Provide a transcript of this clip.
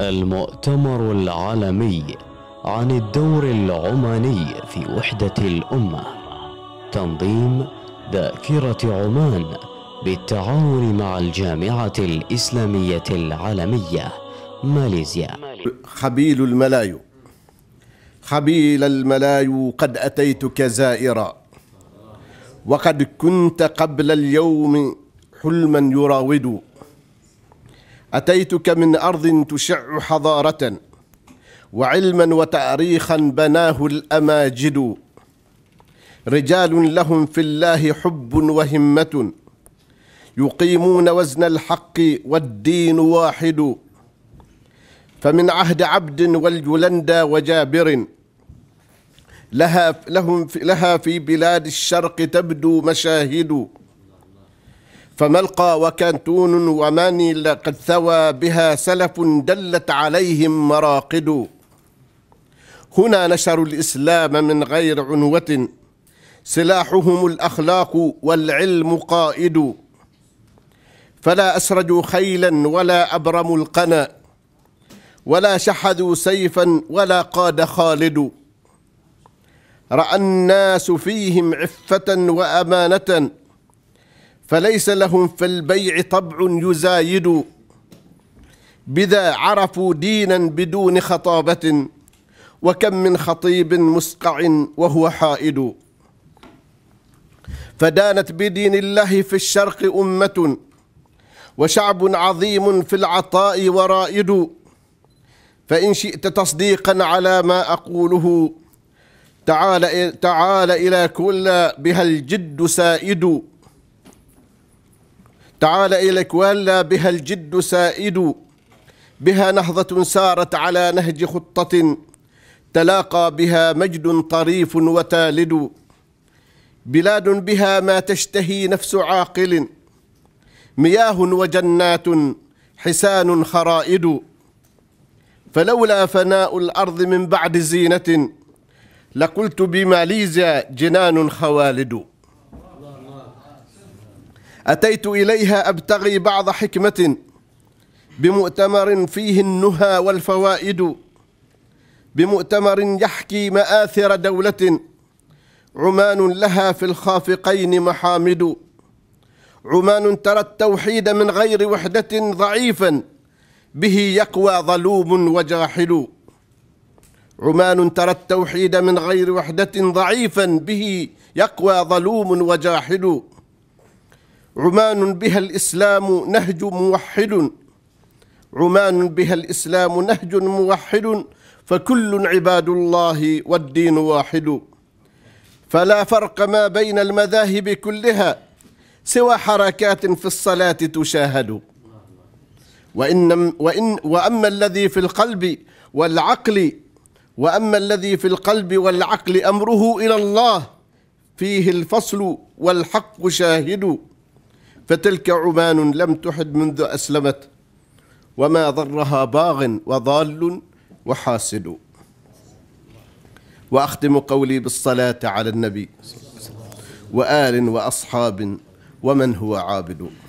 المؤتمر العالمي عن الدور العماني في وحدة الأمة تنظيم ذاكرة عمان بالتعاون مع الجامعة الإسلامية العالمية ماليزيا خبيل الملايو خبيل الملايو قد أتيتك زائرا وقد كنت قبل اليوم حلما يراود أتيتك من أرض تشع حضارة وعلما وتاريخا بناه الأماجد رجال لهم في الله حب وهمة يقيمون وزن الحق والدين واحد فمن عهد عبد والجلندى وجابر لها لهم لها في بلاد الشرق تبدو مشاهد فملقى وكانتون وماني لقد ثوى بها سلف دلت عليهم مراقد هنا نشروا الإسلام من غير عنوة سلاحهم الأخلاق والعلم قائد فلا أسرجوا خيلا ولا أبرموا القنا ولا شحذوا سيفا ولا قاد خالد رأى الناس فيهم عفة وأمانة فليس لهم في البيع طبع يزايد بذا عرفوا دينا بدون خطابة وكم من خطيب مسقع وهو حائد فدانت بدين الله في الشرق أمة وشعب عظيم في العطاء ورائد فإن شئت تصديقا على ما أقوله تعال, تعال إلى كل بها الجد سائد تعال إليك ولا بها الجد سائد بها نهضة سارت على نهج خطة تلاقى بها مجد طريف وتالد بلاد بها ما تشتهي نفس عاقل مياه وجنات حسان خرائد فلولا فناء الأرض من بعد زينة لقلت بماليزيا جنان خوالد أتيت إليها أبتغي بعض حكمة بمؤتمر فيه النهى والفوائد بمؤتمر يحكي مآثر دولة عمان لها في الخافقين محامد عمان ترى التوحيد من غير وحدة ضعيفا به يقوى ظلوم وجاحد عمان ترى التوحيد من غير وحدة ضعيفا به يقوى ظلوم وجاحد عمان بها الإسلام نهج موحد عمان بها الإسلام نهج موحد فكل عباد الله والدين واحد فلا فرق ما بين المذاهب كلها سوى حركات في الصلاة تشاهد وإن وإن وأما الذي في القلب والعقل وأما الذي في القلب والعقل أمره إلى الله فيه الفصل والحق شاهد فتلك عمان لم تحد منذ أسلمت وما ضرها باغ وضال وحاسد وأختم قولي بالصلاة على النبي وآل وأصحاب ومن هو عابد